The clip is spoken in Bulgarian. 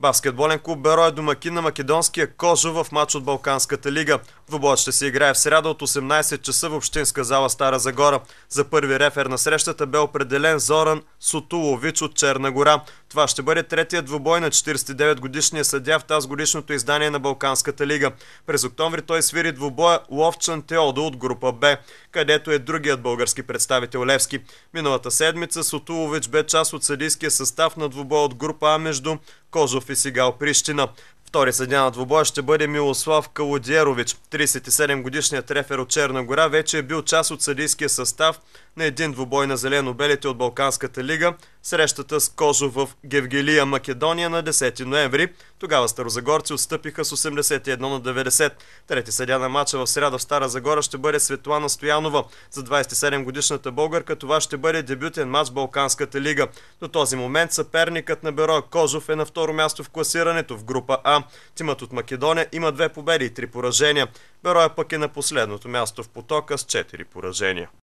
Баскетболен клуб Беро е домакин на македонския Кожо в матч от Балканската лига. Двобоят ще се играе в сряда от 18 часа в Общинска зала Стара Загора. За първи рефер на срещата бе определен Зоран Сотулович от Черна гора. Това ще бъде третият двубой на 49-годишния съдя в тази годишното издание на Балканската лига. През октомври той свири двубоя Ловчан Теодо от група Б, където е другият български представител Левски. Миналата седмица Сотулович бе част от съдийския състав на двубоя от група А между Козов и Сигал Прищина. Втори съдя на двубоя ще бъде Милослав Калодиерович. 37-годишният рефер от Черна гора вече е бил част от съдийския състав на един двубой на зелено-белите от Балканската лига, срещата с Кожо в Гевгелия, Македония на 10 ноември. Тогава старозагорци отстъпиха с 81 на 90. Трети съдя на матча в среда в Стара Загора ще бъде Светлана Стоянова. За 27-годишната българка това ще бъде дебютен матч в Балканската лига. До този момент съперникът на бюро Кожов е на второ място в класирането в група А. Тимът от Македония има две победи и три поражения. Бероя пък е на последното място в потока с 4 поражения.